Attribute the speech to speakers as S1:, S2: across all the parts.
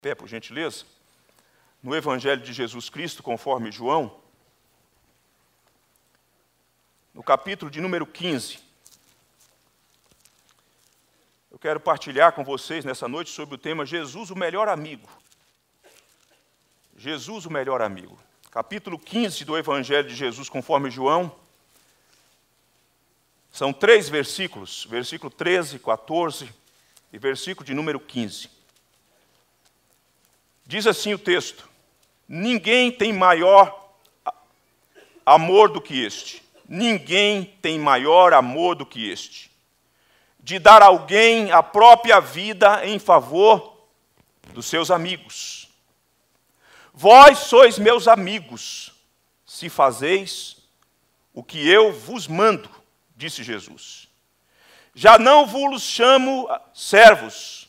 S1: pé, por gentileza, no Evangelho de Jesus Cristo, conforme João, no capítulo de número 15. Eu quero partilhar com vocês nessa noite sobre o tema Jesus, o melhor amigo. Jesus, o melhor amigo. Capítulo 15 do Evangelho de Jesus, conforme João. São três versículos, versículo 13, 14 e versículo de número 15. Diz assim o texto: Ninguém tem maior amor do que este. Ninguém tem maior amor do que este. De dar alguém a própria vida em favor dos seus amigos. Vós sois meus amigos, se fazeis o que eu vos mando, disse Jesus. Já não vos chamo servos,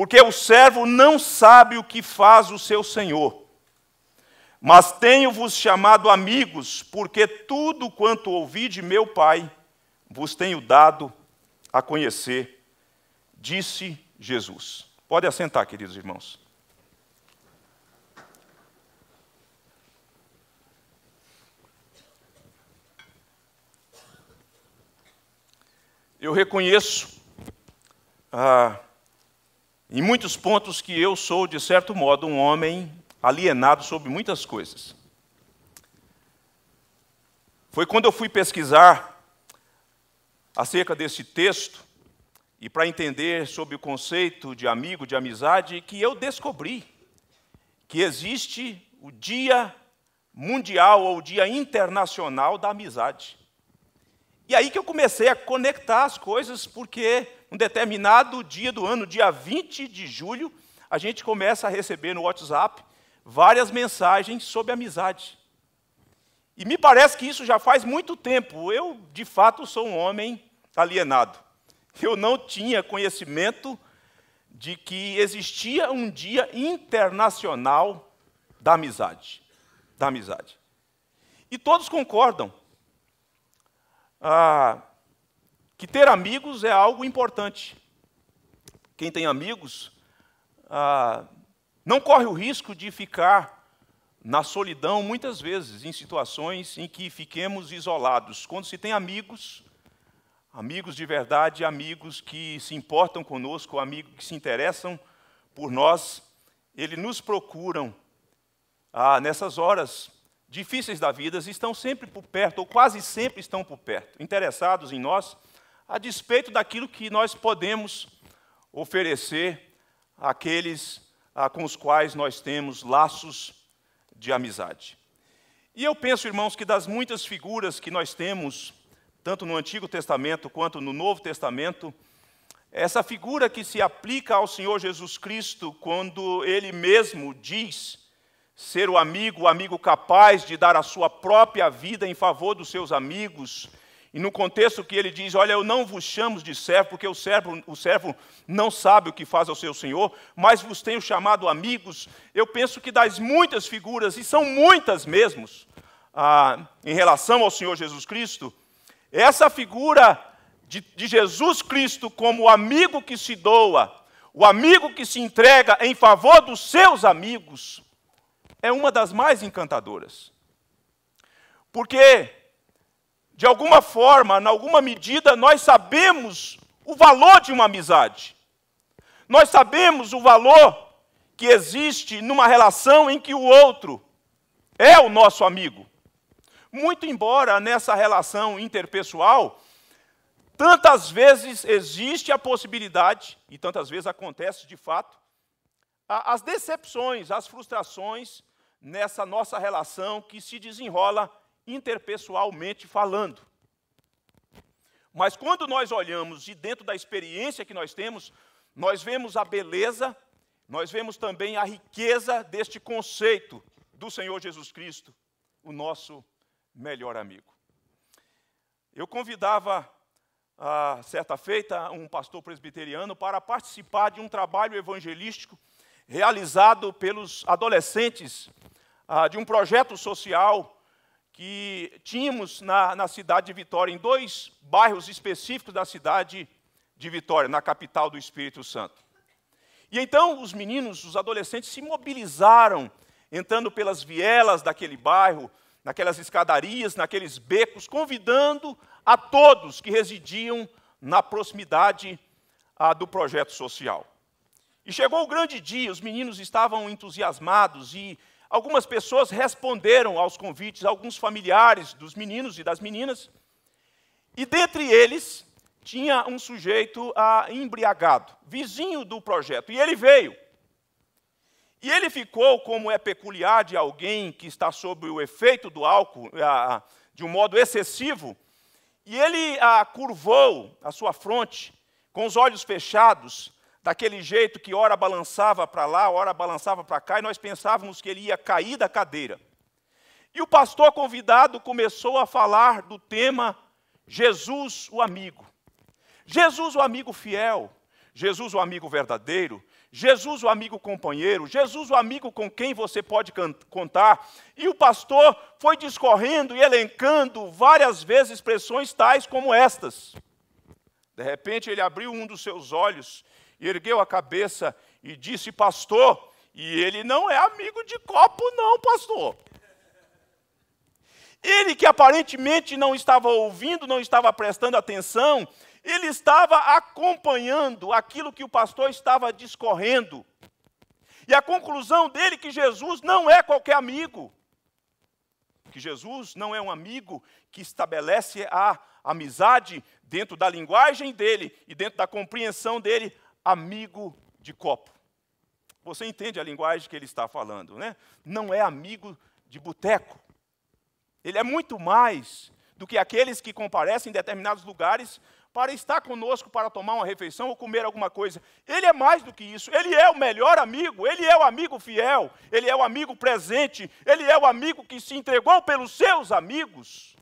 S1: porque o servo não sabe o que faz o seu senhor. Mas tenho-vos chamado amigos, porque tudo quanto ouvi de meu Pai vos tenho dado a conhecer, disse Jesus. Pode assentar, queridos irmãos. Eu reconheço a ah, em muitos pontos que eu sou, de certo modo, um homem alienado sobre muitas coisas. Foi quando eu fui pesquisar acerca desse texto e para entender sobre o conceito de amigo, de amizade, que eu descobri que existe o Dia Mundial ou o Dia Internacional da Amizade. E aí que eu comecei a conectar as coisas, porque um determinado dia do ano, dia 20 de julho, a gente começa a receber no WhatsApp várias mensagens sobre amizade. E me parece que isso já faz muito tempo. Eu, de fato, sou um homem alienado. Eu não tinha conhecimento de que existia um dia internacional da amizade, da amizade. E todos concordam ah, que ter amigos é algo importante. Quem tem amigos ah, não corre o risco de ficar na solidão muitas vezes, em situações em que fiquemos isolados. Quando se tem amigos, amigos de verdade, amigos que se importam conosco, amigos que se interessam por nós, eles nos procuram ah, nessas horas difíceis da vida estão sempre por perto, ou quase sempre estão por perto, interessados em nós, a despeito daquilo que nós podemos oferecer àqueles com os quais nós temos laços de amizade. E eu penso, irmãos, que das muitas figuras que nós temos, tanto no Antigo Testamento quanto no Novo Testamento, essa figura que se aplica ao Senhor Jesus Cristo quando ele mesmo diz ser o amigo, o amigo capaz de dar a sua própria vida em favor dos seus amigos. E no contexto que ele diz, olha, eu não vos chamo de servo, porque o servo, o servo não sabe o que faz ao seu senhor, mas vos tenho chamado amigos. Eu penso que das muitas figuras, e são muitas mesmo, ah, em relação ao Senhor Jesus Cristo, essa figura de, de Jesus Cristo como o amigo que se doa, o amigo que se entrega em favor dos seus amigos, é uma das mais encantadoras. Porque, de alguma forma, em alguma medida, nós sabemos o valor de uma amizade. Nós sabemos o valor que existe numa relação em que o outro é o nosso amigo. Muito embora nessa relação interpessoal, tantas vezes existe a possibilidade, e tantas vezes acontece de fato, as decepções, as frustrações nessa nossa relação que se desenrola interpessoalmente falando. Mas quando nós olhamos e dentro da experiência que nós temos, nós vemos a beleza, nós vemos também a riqueza deste conceito do Senhor Jesus Cristo, o nosso melhor amigo. Eu convidava, certa feita, um pastor presbiteriano para participar de um trabalho evangelístico realizado pelos adolescentes ah, de um projeto social que tínhamos na, na cidade de Vitória, em dois bairros específicos da cidade de Vitória, na capital do Espírito Santo. E então os meninos, os adolescentes, se mobilizaram, entrando pelas vielas daquele bairro, naquelas escadarias, naqueles becos, convidando a todos que residiam na proximidade ah, do projeto social. E chegou o grande dia, os meninos estavam entusiasmados e algumas pessoas responderam aos convites, alguns familiares dos meninos e das meninas. E dentre eles tinha um sujeito ah, embriagado, vizinho do projeto, e ele veio. E ele ficou, como é peculiar de alguém que está sob o efeito do álcool, ah, ah de um modo excessivo, e ele ah, curvou a sua fronte, com os olhos fechados, daquele jeito que ora balançava para lá, ora balançava para cá, e nós pensávamos que ele ia cair da cadeira. E o pastor convidado começou a falar do tema Jesus, o amigo. Jesus, o amigo fiel. Jesus, o amigo verdadeiro. Jesus, o amigo companheiro. Jesus, o amigo com quem você pode contar. E o pastor foi discorrendo e elencando várias vezes expressões tais como estas. De repente, ele abriu um dos seus olhos ergueu a cabeça e disse: Pastor, e ele não é amigo de copo, não, pastor. Ele que aparentemente não estava ouvindo, não estava prestando atenção, ele estava acompanhando aquilo que o pastor estava discorrendo. E a conclusão dele é que Jesus não é qualquer amigo. Que Jesus não é um amigo que estabelece a amizade dentro da linguagem dele e dentro da compreensão dele amigo de copo. Você entende a linguagem que ele está falando, né? Não é amigo de boteco. Ele é muito mais do que aqueles que comparecem em determinados lugares para estar conosco para tomar uma refeição ou comer alguma coisa. Ele é mais do que isso. Ele é o melhor amigo, ele é o amigo fiel, ele é o amigo presente, ele é o amigo que se entregou pelos seus amigos.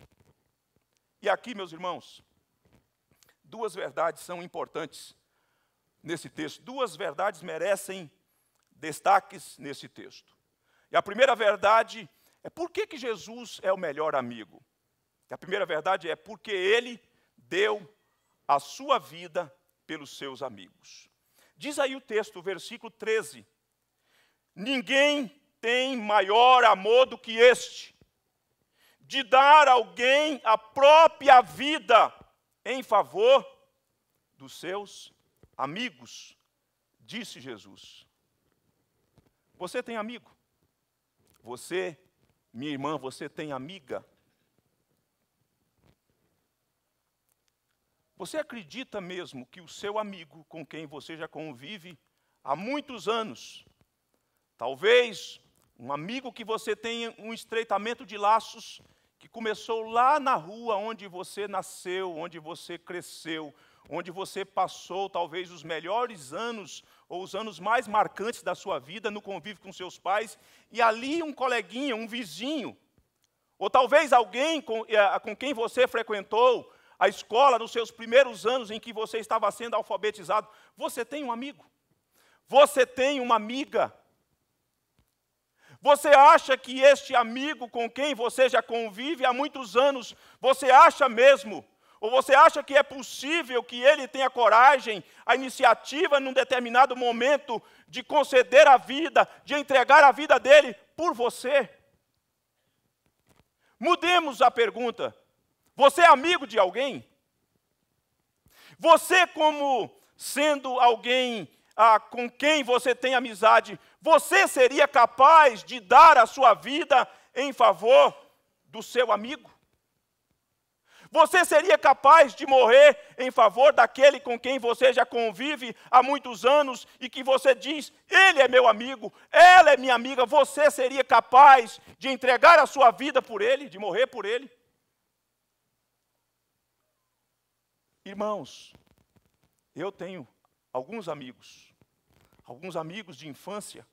S1: E aqui, meus irmãos, duas verdades são importantes nesse texto. Duas verdades merecem destaques nesse texto. E a primeira verdade é por que, que Jesus é o melhor amigo. E a primeira verdade é porque ele deu a sua vida pelos seus amigos. Diz aí o texto, versículo 13: Ninguém tem maior amor do que este, de dar alguém a própria vida em favor dos seus Amigos, disse Jesus. Você tem amigo? Você, minha irmã, você tem amiga? Você acredita mesmo que o seu amigo, com quem você já convive há muitos anos, talvez um amigo que você tenha um estreitamento de laços que começou lá na rua onde você nasceu, onde você cresceu, onde você passou talvez os melhores anos ou os anos mais marcantes da sua vida no convívio com seus pais, e ali um coleguinha, um vizinho, ou talvez alguém com, eh, com quem você frequentou a escola nos seus primeiros anos em que você estava sendo alfabetizado, você tem um amigo, você tem uma amiga. Você acha que este amigo com quem você já convive há muitos anos, você acha mesmo ou você acha que é possível que ele tenha coragem, a iniciativa num determinado momento de conceder a vida, de entregar a vida dele por você? Mudemos a pergunta. Você é amigo de alguém? Você, como sendo alguém ah, com quem você tem amizade, você seria capaz de dar a sua vida em favor do seu amigo? Você seria capaz de morrer em favor daquele com quem você já convive há muitos anos e que você diz: ele é meu amigo, ela é minha amiga. Você seria capaz de entregar a sua vida por ele, de morrer por ele? Irmãos, eu tenho alguns amigos, alguns amigos de infância,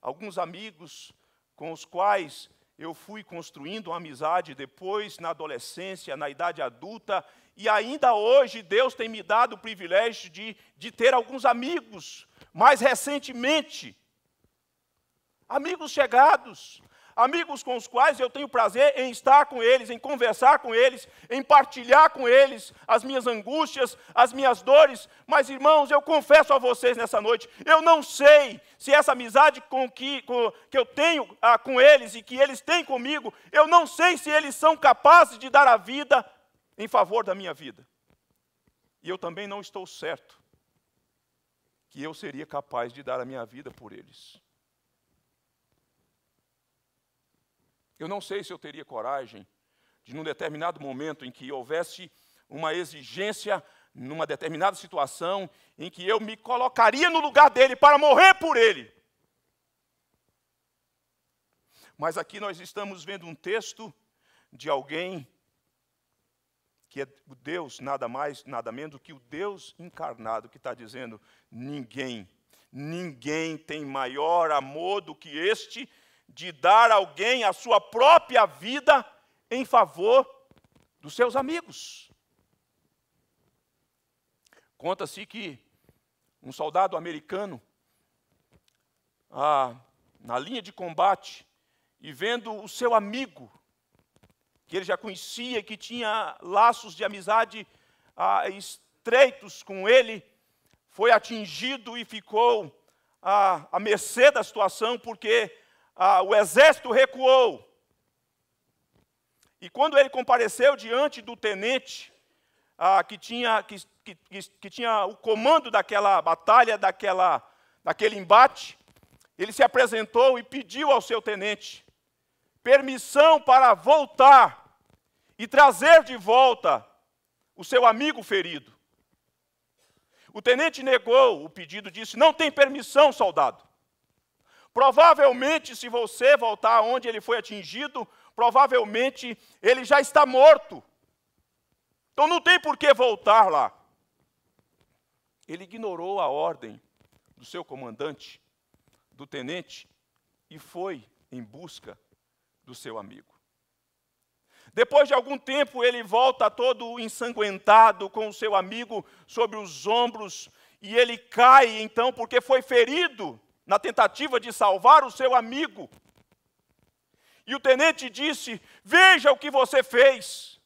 S1: alguns amigos com os quais eu fui construindo uma amizade depois, na adolescência, na idade adulta, e ainda hoje Deus tem me dado o privilégio de, de ter alguns amigos, mais recentemente. Amigos chegados, amigos com os quais eu tenho prazer em estar com eles, em conversar com eles, em partilhar com eles as minhas angústias, as minhas dores. Mas, irmãos, eu confesso a vocês nessa noite, eu não sei se essa amizade com que, com, que eu tenho ah, com eles e que eles têm comigo, eu não sei se eles são capazes de dar a vida em favor da minha vida. E eu também não estou certo que eu seria capaz de dar a minha vida por eles. Eu não sei se eu teria coragem de, num determinado momento em que houvesse uma exigência, numa determinada situação, em que eu me colocaria no lugar dele para morrer por ele. Mas aqui nós estamos vendo um texto de alguém que é o Deus, nada mais, nada menos do que o Deus encarnado, que está dizendo: ninguém, ninguém tem maior amor do que este de dar alguém a sua própria vida em favor dos seus amigos. Conta-se que um soldado americano, ah, na linha de combate, e vendo o seu amigo, que ele já conhecia, que tinha laços de amizade ah, estreitos com ele, foi atingido e ficou ah, à mercê da situação, porque ah, o exército recuou. E quando ele compareceu diante do tenente ah, que, tinha, que, que, que, tinha o comando daquela batalha, daquela, daquele embate, ele se apresentou e pediu ao seu tenente permissão para voltar e trazer de volta o seu amigo ferido. O tenente negou o pedido, disse: Não tem permissão, soldado. Provavelmente, se você voltar onde ele foi atingido, provavelmente ele já está morto. Então não tem por que voltar lá. Ele ignorou a ordem do seu comandante, do tenente, e foi em busca do seu amigo. Depois de algum tempo, ele volta todo ensanguentado com o seu amigo sobre os ombros e ele cai então porque foi ferido na tentativa de salvar o seu amigo. E o tenente disse: Veja o que você fez,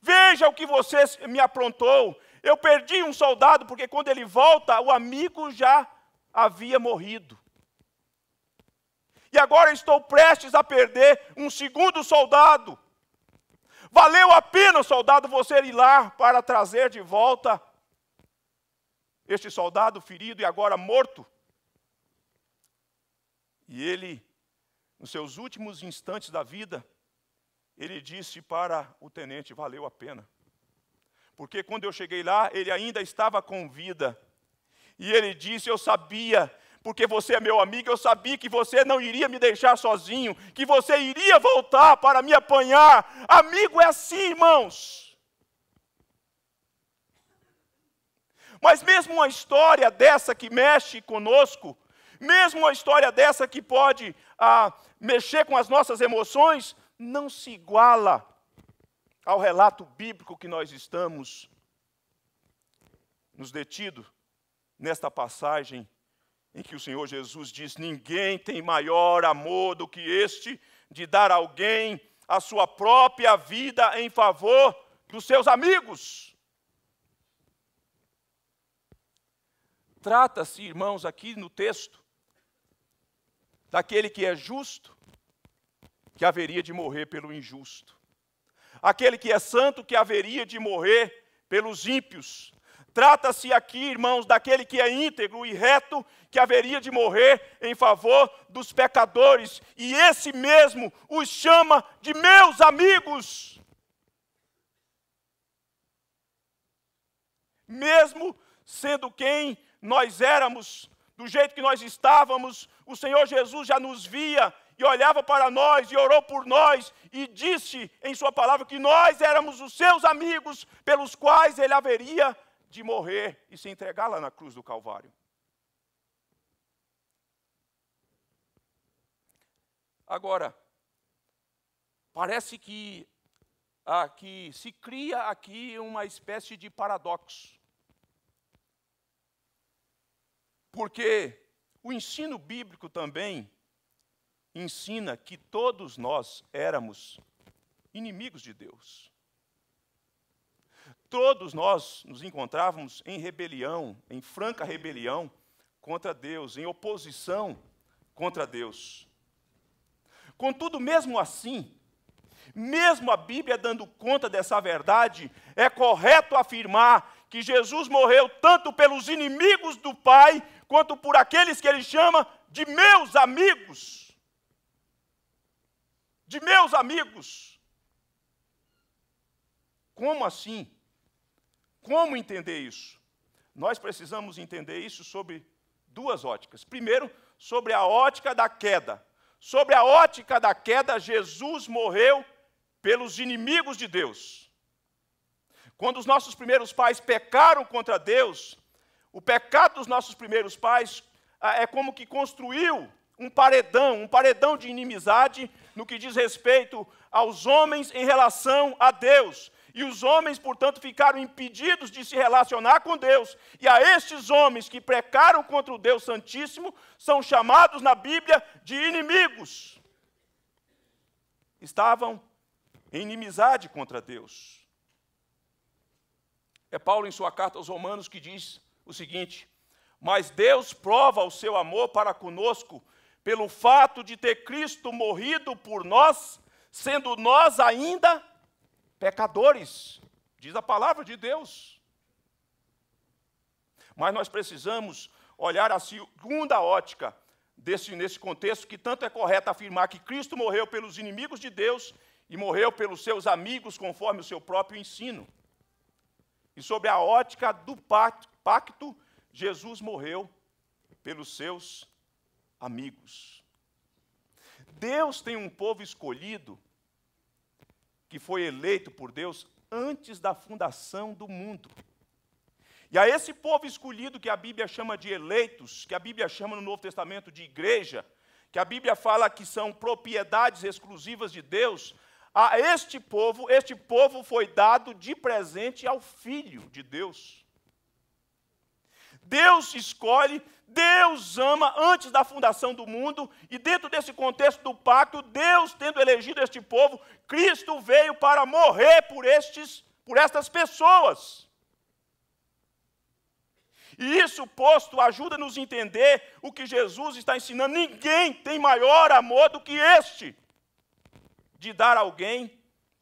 S1: veja o que você me aprontou. Eu perdi um soldado, porque quando ele volta, o amigo já havia morrido. E agora estou prestes a perder um segundo soldado. Valeu a pena, soldado, você ir lá para trazer de volta este soldado ferido e agora morto? E ele, nos seus últimos instantes da vida, ele disse para o tenente: valeu a pena. Porque quando eu cheguei lá, ele ainda estava com vida. E ele disse: Eu sabia, porque você é meu amigo, eu sabia que você não iria me deixar sozinho, que você iria voltar para me apanhar. Amigo é assim, irmãos. Mas mesmo uma história dessa que mexe conosco, mesmo uma história dessa que pode ah, mexer com as nossas emoções, não se iguala ao relato bíblico que nós estamos nos detido nesta passagem em que o Senhor Jesus diz: Ninguém tem maior amor do que este de dar alguém a sua própria vida em favor dos seus amigos. Trata-se, irmãos, aqui no texto, daquele que é justo, que haveria de morrer pelo injusto. Aquele que é santo, que haveria de morrer pelos ímpios. Trata-se aqui, irmãos, daquele que é íntegro e reto, que haveria de morrer em favor dos pecadores, e esse mesmo os chama de meus amigos. Mesmo sendo quem nós éramos do jeito que nós estávamos, o Senhor Jesus já nos via e olhava para nós e orou por nós e disse em Sua palavra que nós éramos os seus amigos pelos quais Ele haveria de morrer e se entregar lá na cruz do Calvário. Agora, parece que, ah, que se cria aqui uma espécie de paradoxo. Porque o ensino bíblico também ensina que todos nós éramos inimigos de Deus. Todos nós nos encontrávamos em rebelião, em franca rebelião contra Deus, em oposição contra Deus. Contudo, mesmo assim, mesmo a Bíblia dando conta dessa verdade, é correto afirmar que Jesus morreu tanto pelos inimigos do Pai quanto por aqueles que ele chama de meus amigos. De meus amigos. Como assim? Como entender isso? Nós precisamos entender isso sobre duas óticas. Primeiro, sobre a ótica da queda. Sobre a ótica da queda, Jesus morreu pelos inimigos de Deus. Quando os nossos primeiros pais pecaram contra Deus, o pecado dos nossos primeiros pais ah, é como que construiu um paredão, um paredão de inimizade no que diz respeito aos homens em relação a Deus. E os homens, portanto, ficaram impedidos de se relacionar com Deus. E a estes homens que precaram contra o Deus Santíssimo são chamados na Bíblia de inimigos. Estavam em inimizade contra Deus. É Paulo, em sua carta aos Romanos, que diz o seguinte: Mas Deus prova o seu amor para conosco pelo fato de ter Cristo morrido por nós, sendo nós ainda pecadores, diz a palavra de Deus. Mas nós precisamos olhar a segunda ótica desse, nesse contexto, que tanto é correto afirmar que Cristo morreu pelos inimigos de Deus e morreu pelos seus amigos conforme o seu próprio ensino. E sobre a ótica do pacto, Jesus morreu pelos seus amigos. Deus tem um povo escolhido que foi eleito por Deus antes da fundação do mundo. E a esse povo escolhido que a Bíblia chama de eleitos, que a Bíblia chama no Novo Testamento de igreja, que a Bíblia fala que são propriedades exclusivas de Deus, a este povo, este povo foi dado de presente ao Filho de Deus. Deus escolhe, Deus ama antes da fundação do mundo, e dentro desse contexto do pacto, Deus tendo elegido este povo, Cristo veio para morrer por estes, por estas pessoas. E isso posto ajuda-nos a entender o que Jesus está ensinando. Ninguém tem maior amor do que este de dar alguém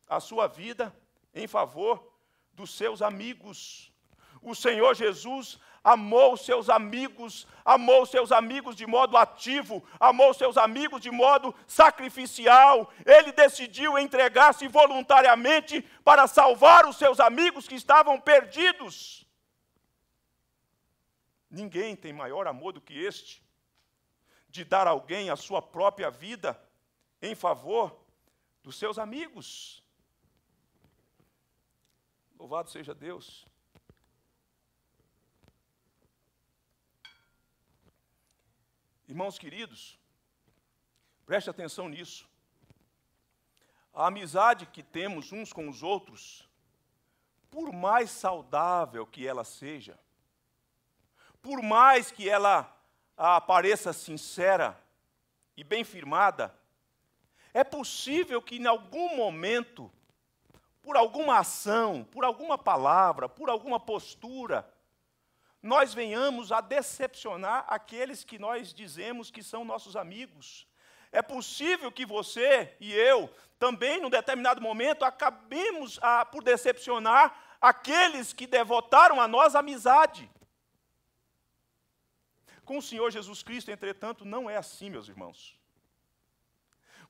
S1: a sua vida em favor dos seus amigos. O Senhor Jesus amou os seus amigos, amou os seus amigos de modo ativo, amou os seus amigos de modo sacrificial. Ele decidiu entregar-se voluntariamente para salvar os seus amigos que estavam perdidos. Ninguém tem maior amor do que este, de dar alguém a sua própria vida em favor dos seus amigos. Louvado seja Deus. Irmãos queridos, preste atenção nisso. A amizade que temos uns com os outros, por mais saudável que ela seja, por mais que ela apareça sincera e bem firmada, é possível que em algum momento, por alguma ação, por alguma palavra, por alguma postura, nós venhamos a decepcionar aqueles que nós dizemos que são nossos amigos. É possível que você e eu também, num determinado momento, acabemos a, por decepcionar aqueles que devotaram a nós amizade. Com o Senhor Jesus Cristo, entretanto, não é assim, meus irmãos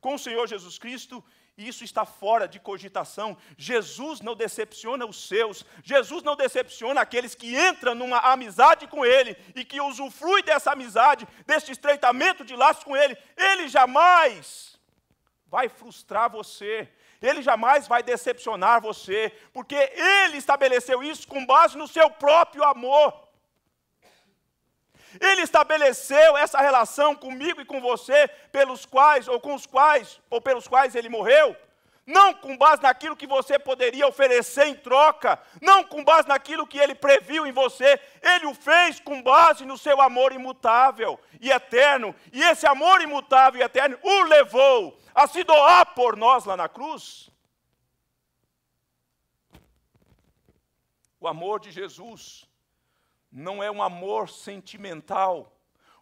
S1: com o Senhor Jesus Cristo, e isso está fora de cogitação. Jesus não decepciona os seus, Jesus não decepciona aqueles que entram numa amizade com Ele e que usufrui dessa amizade, deste estreitamento de laços com Ele. Ele jamais vai frustrar você, ele jamais vai decepcionar você, porque ele estabeleceu isso com base no seu próprio amor. Ele estabeleceu essa relação comigo e com você, pelos quais ou com os quais ou pelos quais ele morreu, não com base naquilo que você poderia oferecer em troca, não com base naquilo que ele previu em você, ele o fez com base no seu amor imutável e eterno, e esse amor imutável e eterno o levou a se doar por nós lá na cruz. O amor de Jesus não é um amor sentimental.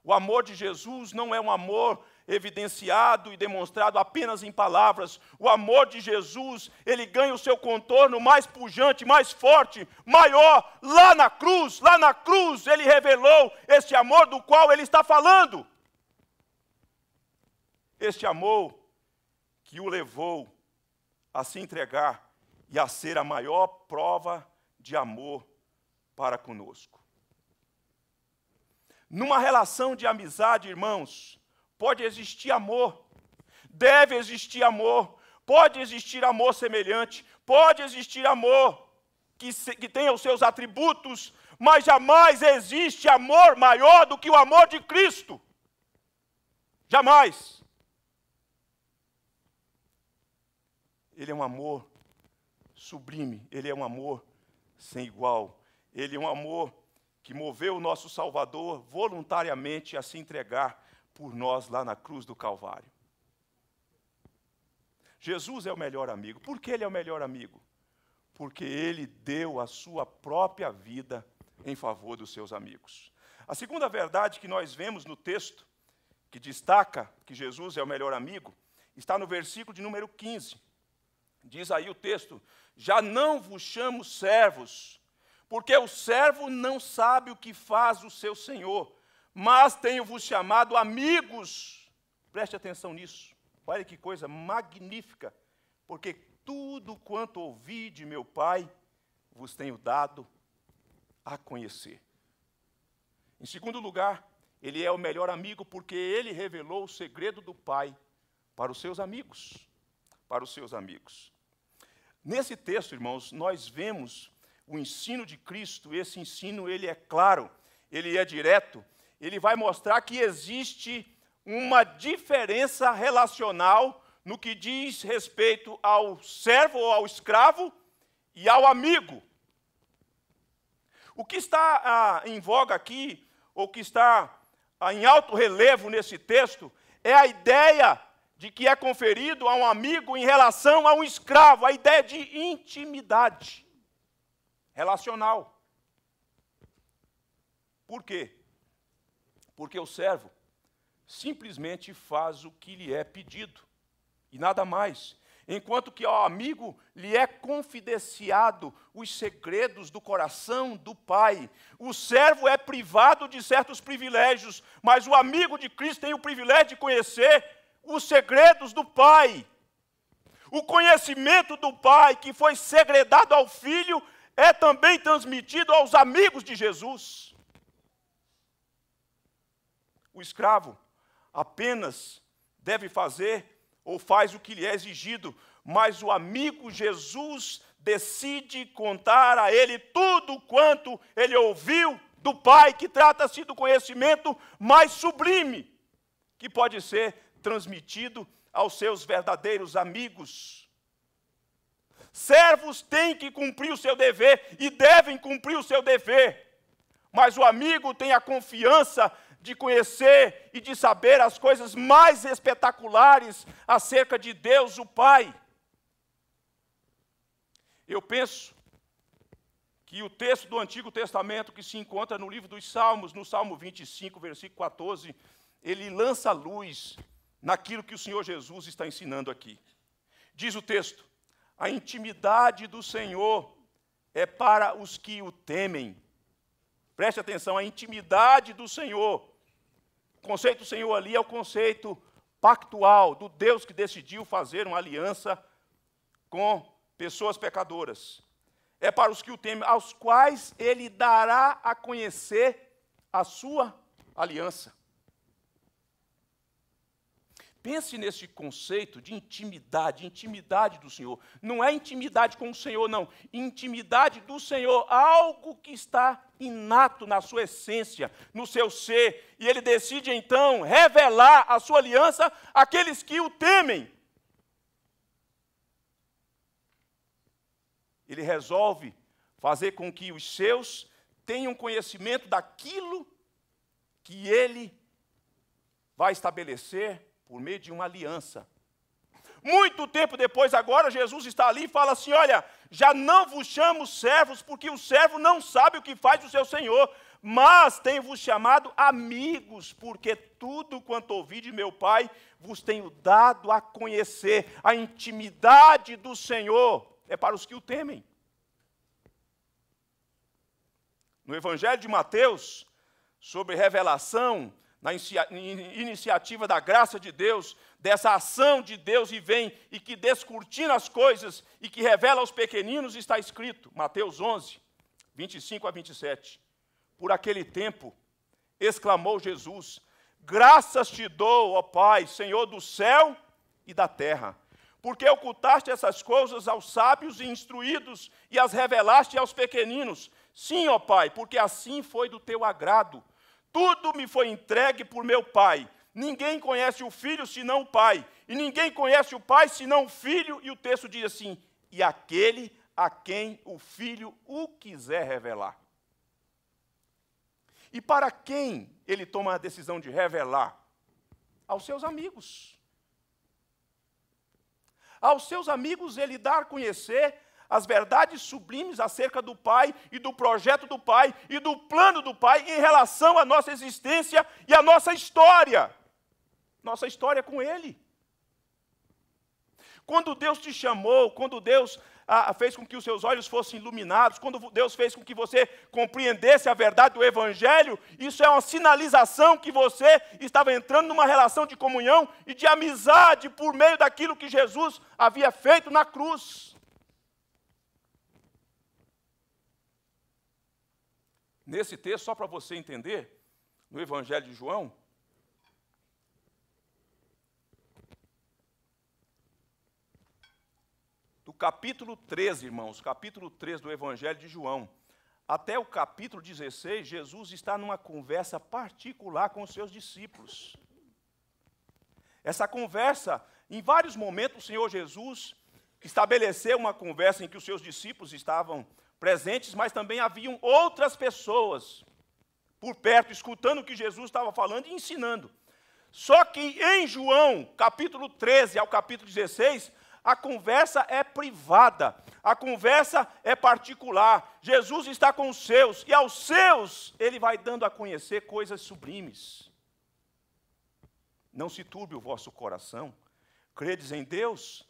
S1: O amor de Jesus não é um amor evidenciado e demonstrado apenas em palavras. O amor de Jesus, ele ganha o seu contorno mais pujante, mais forte, maior, lá na cruz. Lá na cruz ele revelou este amor do qual ele está falando. Este amor que o levou a se entregar e a ser a maior prova de amor para conosco. Numa relação de amizade, irmãos, pode existir amor, deve existir amor, pode existir amor semelhante, pode existir amor que, se, que tenha os seus atributos, mas jamais existe amor maior do que o amor de Cristo. Jamais. Ele é um amor sublime, ele é um amor sem igual, ele é um amor que moveu o nosso Salvador voluntariamente a se entregar por nós lá na cruz do Calvário. Jesus é o melhor amigo. Por que ele é o melhor amigo? Porque ele deu a sua própria vida em favor dos seus amigos. A segunda verdade que nós vemos no texto, que destaca que Jesus é o melhor amigo, está no versículo de número 15. Diz aí o texto: Já não vos chamo servos, porque o servo não sabe o que faz o seu senhor, mas tenho-vos chamado amigos. Preste atenção nisso. Olha que coisa magnífica. Porque tudo quanto ouvi de meu Pai vos tenho dado a conhecer. Em segundo lugar, ele é o melhor amigo porque ele revelou o segredo do Pai para os seus amigos. Para os seus amigos. Nesse texto, irmãos, nós vemos o ensino de Cristo, esse ensino, ele é claro, ele é direto, ele vai mostrar que existe uma diferença relacional no que diz respeito ao servo ou ao escravo e ao amigo. O que está ah, em voga aqui, ou que está ah, em alto relevo nesse texto, é a ideia de que é conferido a um amigo em relação a um escravo, a ideia de intimidade relacional. Por quê? Porque o servo simplesmente faz o que lhe é pedido e nada mais. Enquanto que ao amigo lhe é confidenciado os segredos do coração do Pai. O servo é privado de certos privilégios, mas o amigo de Cristo tem o privilégio de conhecer os segredos do Pai. O conhecimento do Pai que foi segredado ao filho é também transmitido aos amigos de Jesus. O escravo apenas deve fazer ou faz o que lhe é exigido, mas o amigo Jesus decide contar a ele tudo quanto ele ouviu do Pai, que trata-se do conhecimento mais sublime que pode ser transmitido aos seus verdadeiros amigos. Servos têm que cumprir o seu dever e devem cumprir o seu dever. Mas o amigo tem a confiança de conhecer e de saber as coisas mais espetaculares acerca de Deus, o Pai. Eu penso que o texto do Antigo Testamento que se encontra no livro dos Salmos, no Salmo 25, versículo 14, ele lança luz naquilo que o Senhor Jesus está ensinando aqui. Diz o texto: a intimidade do Senhor é para os que o temem. Preste atenção, a intimidade do Senhor. O conceito do Senhor ali é o conceito pactual do Deus que decidiu fazer uma aliança com pessoas pecadoras. É para os que o temem, aos quais ele dará a conhecer a sua aliança. Pense nesse conceito de intimidade, intimidade do Senhor. Não é intimidade com o Senhor, não. Intimidade do Senhor, algo que está inato na sua essência, no seu ser. E ele decide então revelar a sua aliança àqueles que o temem. Ele resolve fazer com que os seus tenham conhecimento daquilo que ele vai estabelecer por meio de uma aliança. Muito tempo depois, agora, Jesus está ali e fala assim: Olha, já não vos chamo servos, porque o servo não sabe o que faz o seu senhor, mas tenho-vos chamado amigos, porque tudo quanto ouvi de meu Pai vos tenho dado a conhecer. A intimidade do Senhor é para os que o temem. No Evangelho de Mateus, sobre revelação, na iniciativa da graça de Deus, dessa ação de Deus e vem e que descortina as coisas e que revela aos pequeninos, está escrito, Mateus 11, 25 a 27. Por aquele tempo, exclamou Jesus: Graças te dou, ó Pai, Senhor do céu e da terra, porque ocultaste essas coisas aos sábios e instruídos e as revelaste aos pequeninos. Sim, ó Pai, porque assim foi do teu agrado. Tudo me foi entregue por meu Pai. Ninguém conhece o filho senão o Pai, e ninguém conhece o Pai senão o filho. E o texto diz assim: e aquele a quem o filho o quiser revelar. E para quem ele toma a decisão de revelar? Aos seus amigos. Aos seus amigos ele dá a conhecer as verdades sublimes acerca do Pai e do projeto do Pai e do plano do Pai em relação à nossa existência e à nossa história. Nossa história com Ele. Quando Deus te chamou, quando Deus ah, fez com que os seus olhos fossem iluminados, quando Deus fez com que você compreendesse a verdade do Evangelho, isso é uma sinalização que você estava entrando numa relação de comunhão e de amizade por meio daquilo que Jesus havia feito na cruz. Nesse texto, só para você entender, no Evangelho de João, do capítulo 13, irmãos, capítulo 13 do Evangelho de João, até o capítulo 16, Jesus está numa conversa particular com os seus discípulos. Essa conversa, em vários momentos, o Senhor Jesus estabeleceu uma conversa em que os seus discípulos estavam presentes, mas também haviam outras pessoas por perto, escutando o que Jesus estava falando e ensinando. Só que em João, capítulo 13 ao capítulo 16, a conversa é privada, a conversa é particular. Jesus está com os seus, e aos seus ele vai dando a conhecer coisas sublimes. Não se turbe o vosso coração, credes em Deus,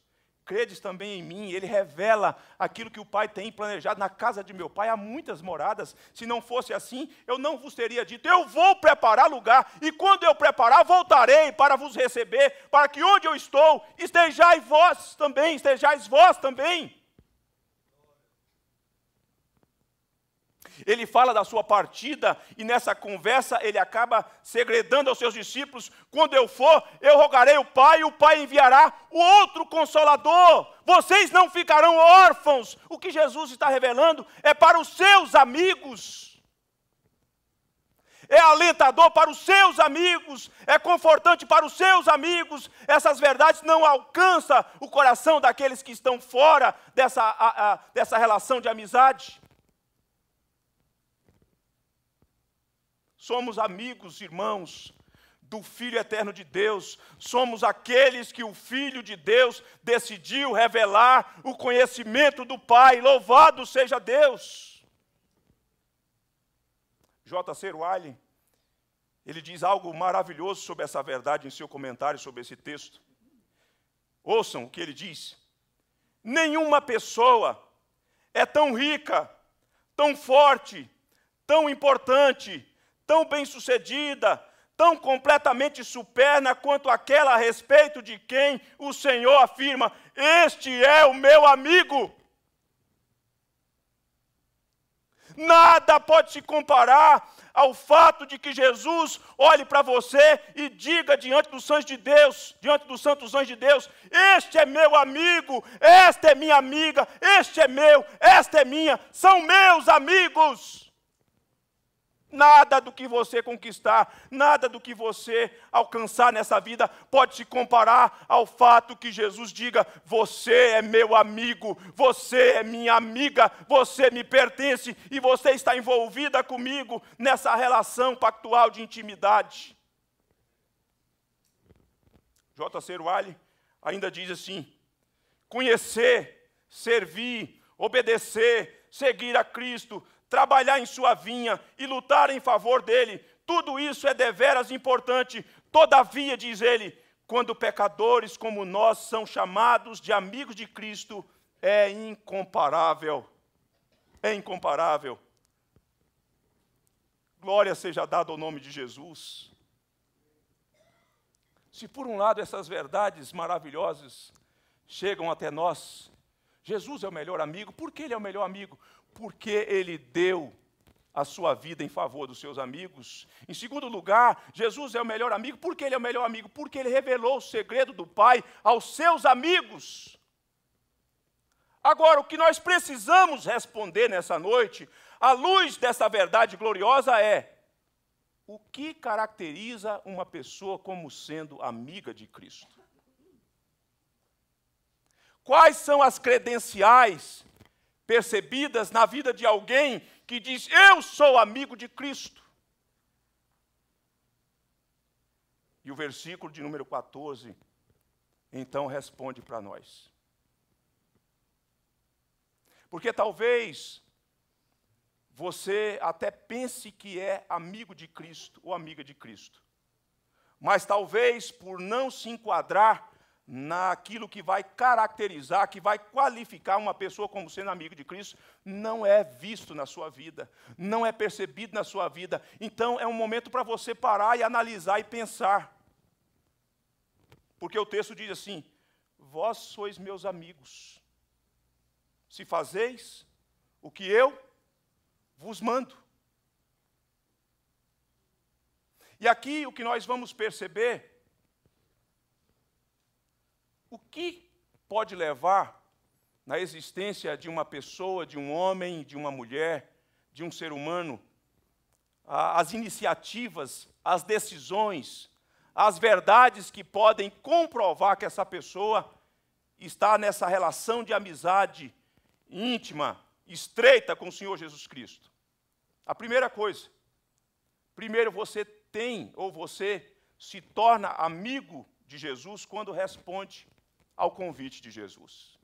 S1: credes também em mim, ele revela aquilo que o Pai tem planejado na casa de meu Pai, há muitas moradas. Se não fosse assim, eu não vos teria dito: Eu vou preparar lugar, e quando eu preparar, voltarei para vos receber, para que onde eu estou estejais vós também, estejais vós também. ele fala da sua partida, e nessa conversa ele acaba segredando aos seus discípulos: quando eu for, eu rogarei o Pai, e o Pai enviará o outro consolador. Vocês não ficarão órfãos. O que Jesus está revelando é para os seus amigos. É alentador para os seus amigos, é confortante para os seus amigos. Essas verdades não alcançam o coração daqueles que estão fora dessa, a, a, dessa relação de amizade. Somos amigos, irmãos do Filho eterno de Deus. Somos aqueles que o Filho de Deus decidiu revelar o conhecimento do Pai. Louvado seja Deus. J. Wiley, ele diz algo maravilhoso sobre essa verdade em seu comentário sobre esse texto. Ouçam o que ele diz. Nenhuma pessoa é tão rica, tão forte, tão importante, tão bem-sucedida, tão completamente superna quanto aquela a respeito de quem o Senhor afirma: Este é o meu amigo. Nada pode se comparar ao fato de que Jesus olhe para você e diga diante dos anjos de Deus, diante dos santos anjos de Deus: Este é meu amigo, esta é minha amiga, este é meu, esta é minha, são meus amigos. Nada do que você conquistar, nada do que você alcançar nessa vida pode se comparar ao fato que Jesus diga: Você é meu amigo, você é minha amiga, você me pertence e você está envolvida comigo nessa relação pactual de intimidade. J. Seruali ainda diz assim: Conhecer, servir, obedecer, seguir a Cristo, trabalhar em sua vinha e lutar em favor dele. Tudo isso é deveras importante. Todavia, diz ele, quando pecadores como nós são chamados de amigos de Cristo, é incomparável. É incomparável. Glória seja dada ao nome de Jesus. Se por um lado essas verdades maravilhosas chegam até nós, Jesus é o melhor amigo, por que ele é o melhor amigo? porque ele deu a sua vida em favor dos seus amigos. Em segundo lugar, Jesus é o melhor amigo, porque ele é o melhor amigo, porque ele revelou o segredo do Pai aos seus amigos. Agora, o que nós precisamos responder nessa noite, à luz dessa verdade gloriosa, é: o que caracteriza uma pessoa como sendo amiga de Cristo? Quais são as credenciais percebidas na vida de alguém que diz: Eu sou amigo de Cristo. E o versículo de número 14, então, responde para nós. Porque talvez você até pense que é amigo de Cristo ou amiga de Cristo, mas talvez por não se enquadrar naquilo que vai caracterizar, que vai qualificar uma pessoa como sendo amigo de Cristo, não é visto na sua vida, não é percebido na sua vida. Então é um momento para você parar e analisar e pensar. Porque o texto diz assim: Vós sois meus amigos, se fazeis o que eu vos mando. E aqui o que nós vamos perceber o que pode levar na existência de uma pessoa, de um homem, de uma mulher, de um ser humano, as iniciativas, as decisões, as verdades que podem comprovar que essa pessoa está nessa relação de amizade íntima, estreita com o Senhor Jesus Cristo. A primeira coisa, primeiro você tem ou você se torna amigo de Jesus quando responde ao convite de Jesus.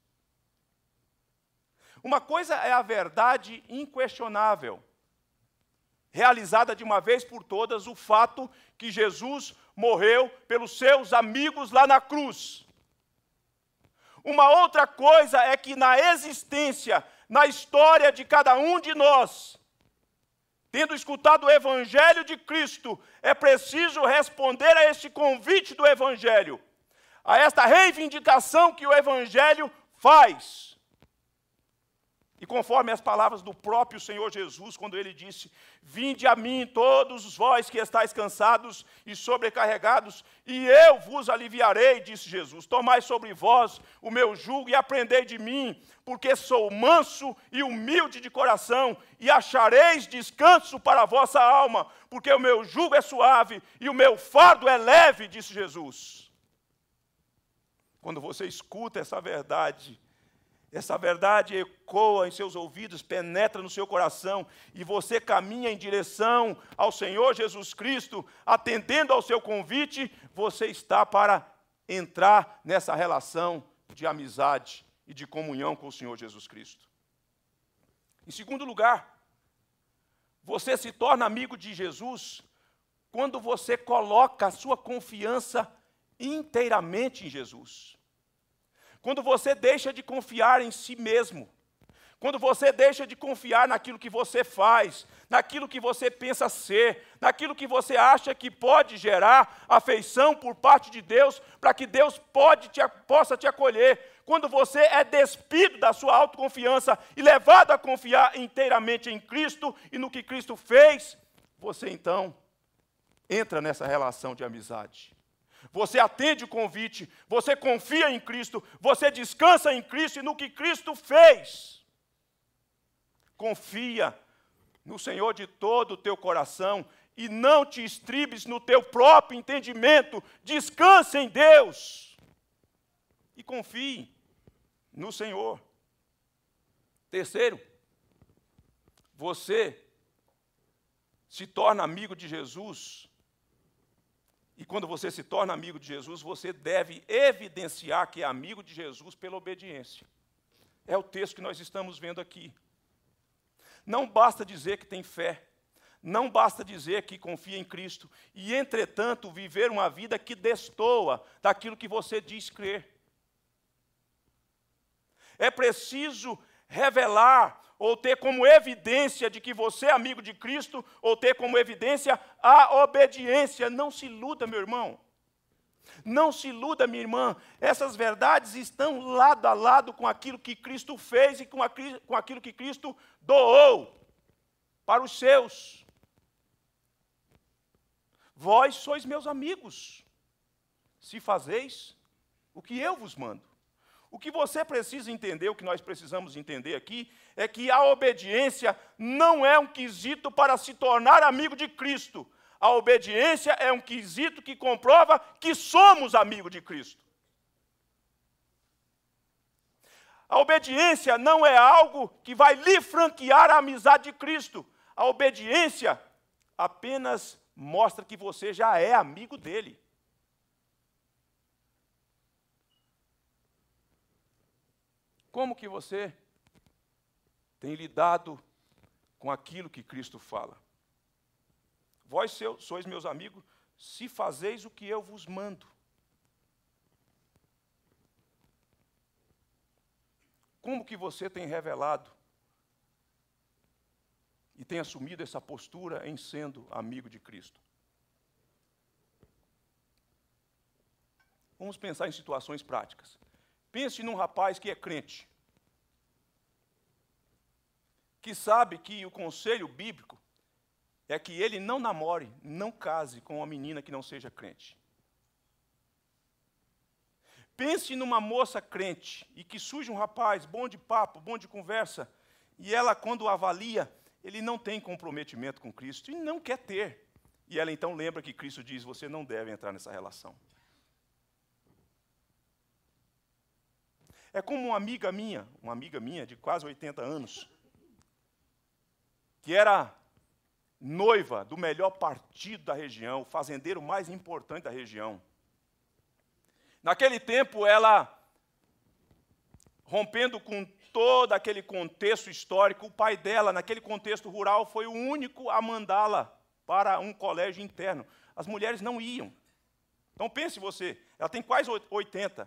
S1: Uma coisa é a verdade inquestionável, realizada de uma vez por todas, o fato que Jesus morreu pelos seus amigos lá na cruz. Uma outra coisa é que na existência, na história de cada um de nós, tendo escutado o Evangelho de Cristo, é preciso responder a este convite do Evangelho a esta reivindicação que o Evangelho faz. E conforme as palavras do próprio Senhor Jesus, quando ele disse: Vinde a mim, todos vós que estáis cansados e sobrecarregados, e eu vos aliviarei, disse Jesus. Tomai sobre vós o meu jugo e aprendei de mim, porque sou manso e humilde de coração, e achareis descanso para a vossa alma, porque o meu jugo é suave e o meu fardo é leve, disse Jesus. Quando você escuta essa verdade, essa verdade ecoa em seus ouvidos, penetra no seu coração e você caminha em direção ao Senhor Jesus Cristo, atendendo ao seu convite, você está para entrar nessa relação de amizade e de comunhão com o Senhor Jesus Cristo. Em segundo lugar, você se torna amigo de Jesus quando você coloca a sua confiança inteiramente em Jesus. Quando você deixa de confiar em si mesmo, quando você deixa de confiar naquilo que você faz, naquilo que você pensa ser, naquilo que você acha que pode gerar afeição por parte de Deus, para que Deus te, possa te acolher, quando você é despido da sua autoconfiança e levado a confiar inteiramente em Cristo e no que Cristo fez, você então entra nessa relação de amizade. Você atende o convite, você confia em Cristo, você descansa em Cristo e no que Cristo fez. Confia no Senhor de todo o teu coração e não te estribes no teu próprio entendimento. Descansa em Deus e confie no Senhor. Terceiro, você se torna amigo de Jesus e quando você se torna amigo de Jesus, você deve evidenciar que é amigo de Jesus pela obediência. É o texto que nós estamos vendo aqui. Não basta dizer que tem fé, não basta dizer que confia em Cristo e, entretanto, viver uma vida que destoa daquilo que você diz crer. É preciso revelar ou ter como evidência de que você é amigo de Cristo, ou ter como evidência a obediência. Não se iluda, meu irmão. Não se iluda, minha irmã, essas verdades estão lado a lado com aquilo que Cristo fez e com, a, com aquilo que Cristo doou para os seus. Vós sois meus amigos, se fazeis o que eu vos mando. O que você precisa entender, o que nós precisamos entender aqui, é que a obediência não é um quesito para se tornar amigo de Cristo. A obediência é um quesito que comprova que somos amigo de Cristo. A obediência não é algo que vai lhe franquear a amizade de Cristo. A obediência apenas mostra que você já é amigo dele. Como que você tem lidado com aquilo que Cristo fala? Vós seus, sois meus amigos, se fazeis o que eu vos mando. Como que você tem revelado e tem assumido essa postura em sendo amigo de Cristo? Vamos pensar em situações práticas. Pense num rapaz que é crente que sabe que o conselho bíblico é que ele não namore, não case com uma menina que não seja crente. Pense numa moça crente e que surge um rapaz bom de papo, bom de conversa, e ela, quando avalia, ele não tem comprometimento com Cristo e não quer ter. E ela então lembra que Cristo diz: você não deve entrar nessa relação. É como uma amiga minha, uma amiga minha de quase 80 anos, que era noiva do melhor partido da região, o fazendeiro mais importante da região. Naquele tempo, ela, rompendo com todo aquele contexto histórico, o pai dela, naquele contexto rural, foi o único a mandá-la para um colégio interno. As mulheres não iam. Então pense você, ela tem quase 80.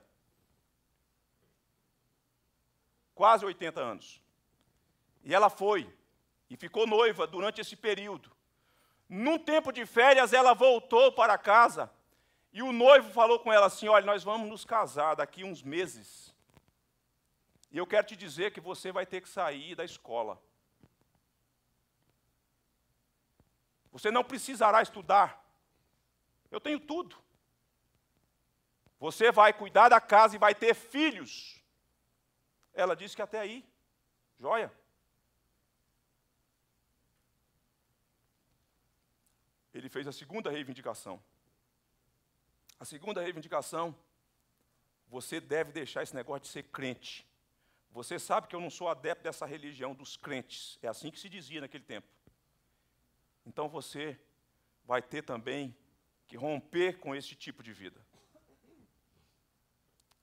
S1: Quase 80 anos. E ela foi e ficou noiva durante esse período. Num tempo de férias, ela voltou para casa e o noivo falou com ela assim: Olha, nós vamos nos casar daqui uns meses. E eu quero te dizer que você vai ter que sair da escola. Você não precisará estudar. Eu tenho tudo. Você vai cuidar da casa e vai ter filhos. Ela disse que até aí, joia. ele fez a segunda reivindicação. A segunda reivindicação, você deve deixar esse negócio de ser crente. Você sabe que eu não sou adepto dessa religião dos crentes. É assim que se dizia naquele tempo. Então você vai ter também que romper com esse tipo de vida.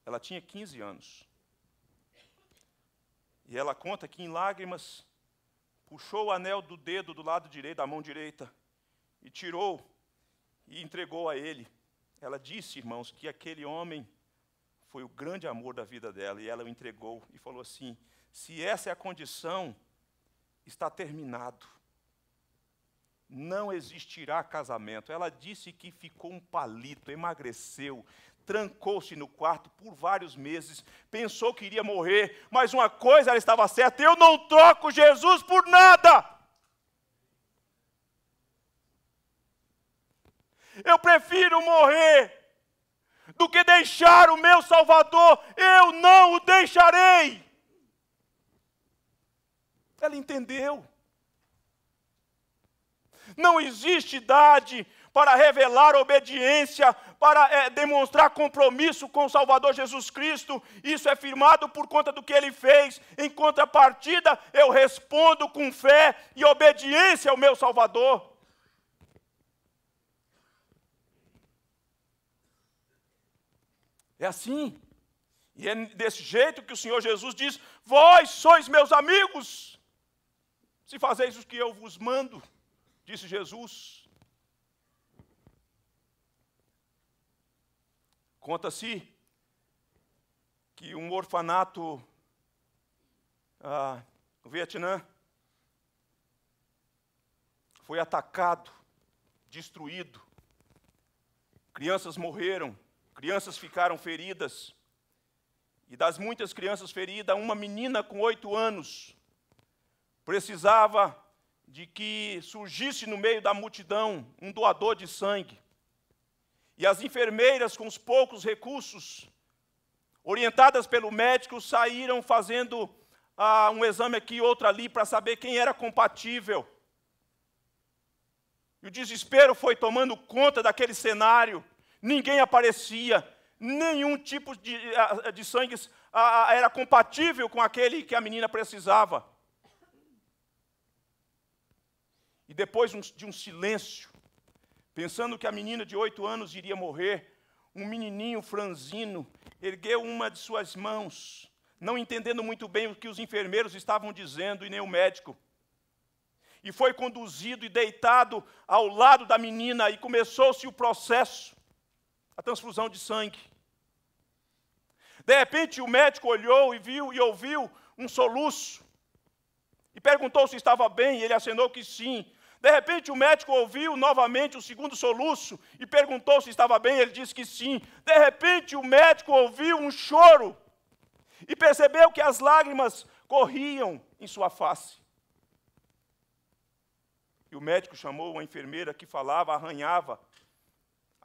S1: Ela tinha 15 anos. E ela conta que, em lágrimas, puxou o anel do dedo do lado direito, da mão direita, e tirou e entregou a ele. Ela disse, irmãos, que aquele homem foi o grande amor da vida dela e ela o entregou e falou assim: se essa é a condição, está terminado. Não existirá casamento. Ela disse que ficou um palito, emagreceu, trancou-se no quarto por vários meses, pensou que iria morrer, mas uma coisa ela estava certa: eu não troco Jesus por nada. Eu prefiro morrer do que deixar o meu Salvador. Eu não o deixarei. Ela entendeu. Não existe idade para revelar obediência, para é, demonstrar compromisso com o Salvador Jesus Cristo. Isso é firmado por conta do que ele fez. Em contrapartida, eu respondo com fé e obediência ao meu Salvador. É assim. E é desse jeito que o Senhor Jesus diz: Vós sois meus amigos, se fazeis o que eu vos mando, disse Jesus. Conta-se que um orfanato ah, no Vietnã foi atacado, destruído, crianças morreram, Crianças ficaram feridas. E das muitas crianças feridas, uma menina com oito anos precisava de que surgisse no meio da multidão um doador de sangue. E as enfermeiras, com os poucos recursos, orientadas pelo médico, saíram fazendo ah, um exame aqui e outro ali para saber quem era compatível. E o desespero foi tomando conta daquele cenário ninguém aparecia, nenhum tipo de, de sangue era compatível com aquele que a menina precisava. E depois de um silêncio, pensando que a menina de oito anos iria morrer, um menininho franzino ergueu uma de suas mãos, não entendendo muito bem o que os enfermeiros estavam dizendo e nem o médico. E foi conduzido e deitado ao lado da menina, e começou-se o processo a transfusão de sangue. De repente, o médico olhou e viu e ouviu um soluço e perguntou se estava bem, e ele acenou que sim. De repente, o médico ouviu novamente o segundo soluço e perguntou se estava bem, ele disse que sim. De repente, o médico ouviu um choro e percebeu que as lágrimas corriam em sua face. E o médico chamou a enfermeira que falava, arranhava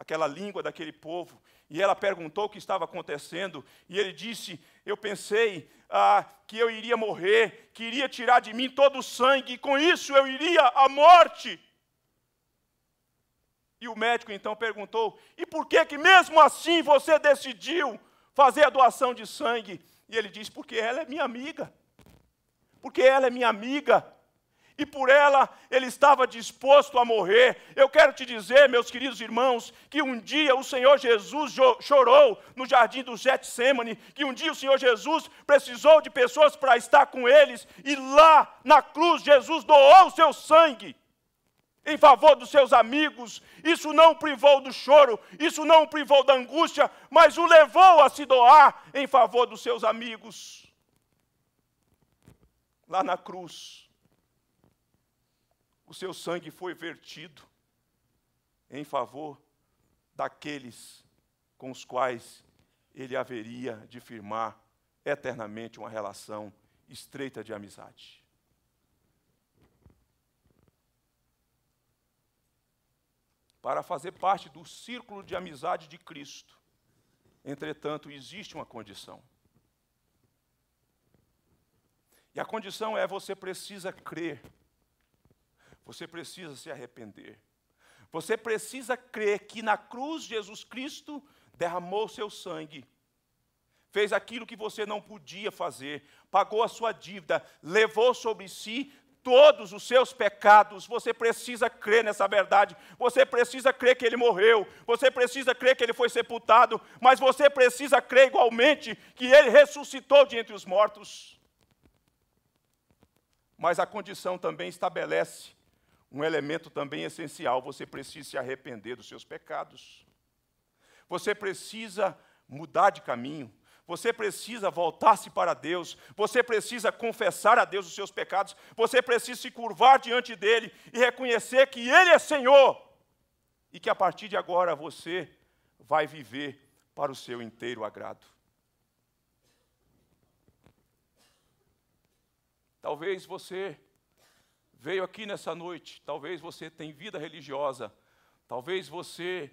S1: aquela língua daquele povo, e ela perguntou o que estava acontecendo, e ele disse: Eu pensei ah, que eu iria morrer, que iria tirar de mim todo o sangue, e com isso eu iria à morte. E o médico então perguntou: E por que que mesmo assim você decidiu fazer a doação de sangue? E ele disse: Porque ela é minha amiga. Porque ela é minha amiga e por ela ele estava disposto a morrer. Eu quero te dizer, meus queridos irmãos, que um dia o Senhor Jesus chorou no jardim do Getsemane, que um dia o Senhor Jesus precisou de pessoas para estar com eles, e lá na cruz Jesus doou o seu sangue em favor dos seus amigos. Isso não o privou do choro, isso não o privou da angústia, mas o levou a se doar em favor dos seus amigos. Lá na cruz, o seu sangue foi vertido em favor daqueles com os quais ele haveria de firmar eternamente uma relação estreita de amizade. Para fazer parte do círculo de amizade de Cristo, entretanto, existe uma condição. E a condição é você precisa crer você precisa se arrepender. Você precisa crer que na cruz Jesus Cristo derramou seu sangue, fez aquilo que você não podia fazer, pagou a sua dívida, levou sobre si todos os seus pecados. Você precisa crer nessa verdade. Você precisa crer que ele morreu. Você precisa crer que ele foi sepultado. Mas você precisa crer igualmente que ele ressuscitou de entre os mortos. Mas a condição também estabelece um elemento também essencial. Você precisa se arrepender dos seus pecados. Você precisa mudar de caminho. Você precisa voltar-se para Deus. Você precisa confessar a Deus os seus pecados. Você precisa se curvar diante dele e reconhecer que ele é Senhor e que a partir de agora você vai viver para o seu inteiro agrado. Talvez você veio aqui nessa noite, talvez você tenha vida religiosa, talvez você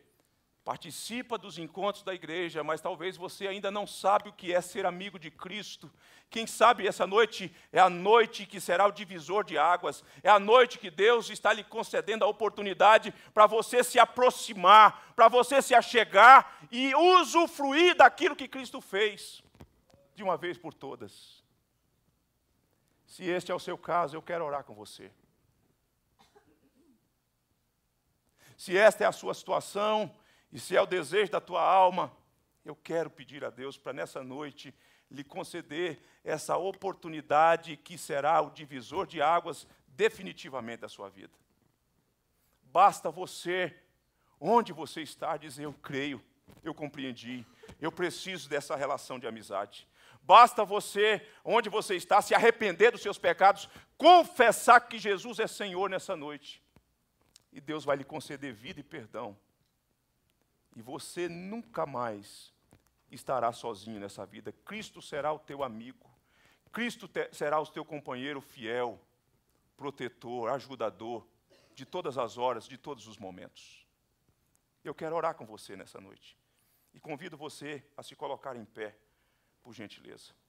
S1: participa dos encontros da igreja, mas talvez você ainda não sabe o que é ser amigo de Cristo. Quem sabe essa noite é a noite que será o divisor de águas, é a noite que Deus está lhe concedendo a oportunidade para você se aproximar, para você se achegar e usufruir daquilo que Cristo fez, de uma vez por todas. Se este é o seu caso, eu quero orar com você. Se esta é a sua situação e se é o desejo da tua alma, eu quero pedir a Deus para nessa noite lhe conceder essa oportunidade que será o divisor de águas definitivamente da sua vida. Basta você, onde você está, dizer: Eu creio, eu compreendi, eu preciso dessa relação de amizade. Basta você, onde você está, se arrepender dos seus pecados, confessar que Jesus é Senhor nessa noite e Deus vai lhe conceder vida e perdão. E você nunca mais estará sozinho nessa vida. Cristo será o teu amigo. Cristo te será o teu companheiro fiel, protetor, ajudador de todas as horas, de todos os momentos. Eu quero orar com você nessa noite. E convido você a se colocar em pé, por gentileza.